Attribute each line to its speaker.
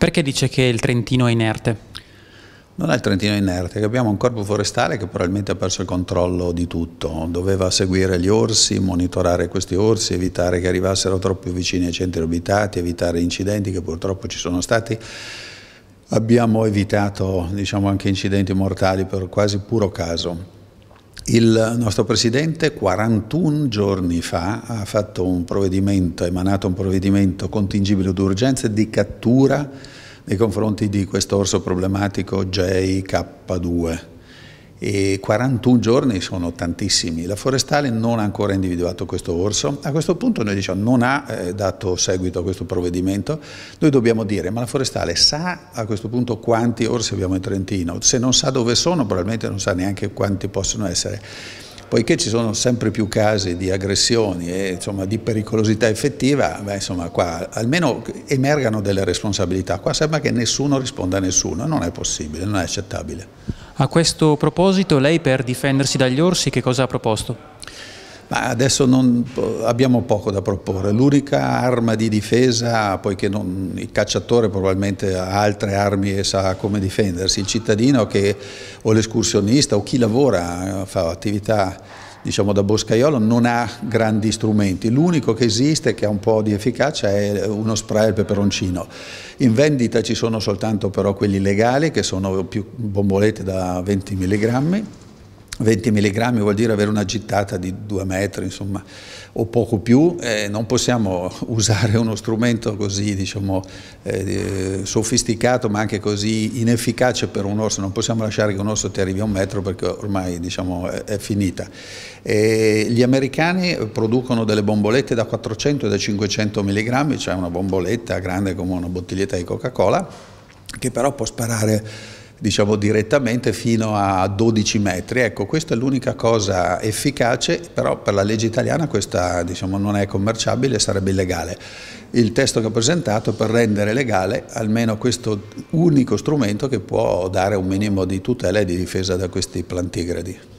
Speaker 1: Perché dice che il Trentino è inerte?
Speaker 2: Non è il Trentino inerte, abbiamo un corpo forestale che probabilmente ha perso il controllo di tutto, doveva seguire gli orsi, monitorare questi orsi, evitare che arrivassero troppo vicini ai centri abitati, evitare incidenti che purtroppo ci sono stati. Abbiamo evitato diciamo, anche incidenti mortali per quasi puro caso il nostro Presidente 41 giorni fa ha fatto un provvedimento, emanato un provvedimento contingibile d'urgenza di cattura nei confronti di questo orso problematico JK2 e 41 giorni sono tantissimi. La forestale non ha ancora individuato questo orso, a questo punto noi diciamo non ha eh, dato seguito a questo provvedimento, noi dobbiamo dire ma la forestale sa a questo punto quanti orsi abbiamo in Trentino, se non sa dove sono probabilmente non sa neanche quanti possono essere. Poiché ci sono sempre più casi di aggressioni e insomma, di pericolosità effettiva, beh, insomma, qua almeno emergano delle responsabilità. Qua sembra che nessuno risponda a nessuno, non è possibile, non è accettabile. A questo
Speaker 1: proposito lei per difendersi dagli orsi che cosa ha proposto?
Speaker 2: Ma adesso non, abbiamo poco da proporre, l'unica arma di difesa, poiché non, il cacciatore probabilmente ha altre armi e sa come difendersi, il cittadino che, o l'escursionista o chi lavora, eh, fa attività diciamo, da boscaiolo non ha grandi strumenti, l'unico che esiste che ha un po' di efficacia è uno spray al peperoncino. In vendita ci sono soltanto però quelli legali che sono più bombolette da 20 mg 20 mg vuol dire avere una gittata di 2 metri, insomma, o poco più, eh, non possiamo usare uno strumento così diciamo, eh, sofisticato ma anche così inefficace per un orso, non possiamo lasciare che un orso ti arrivi a un metro perché ormai diciamo, è, è, finita. E gli americani producono delle bombolette da 400 e da 500 mg, cioè una bomboletta grande come una bottiglietta di Coca-Cola, che però può sparare diciamo direttamente fino a 12 metri. Ecco, questa è l'unica cosa efficace, però per la legge italiana questa diciamo, non è commerciabile, sarebbe illegale. Il testo che ho presentato per rendere legale almeno questo unico strumento che può dare un minimo di tutela e di difesa da questi plantigradi.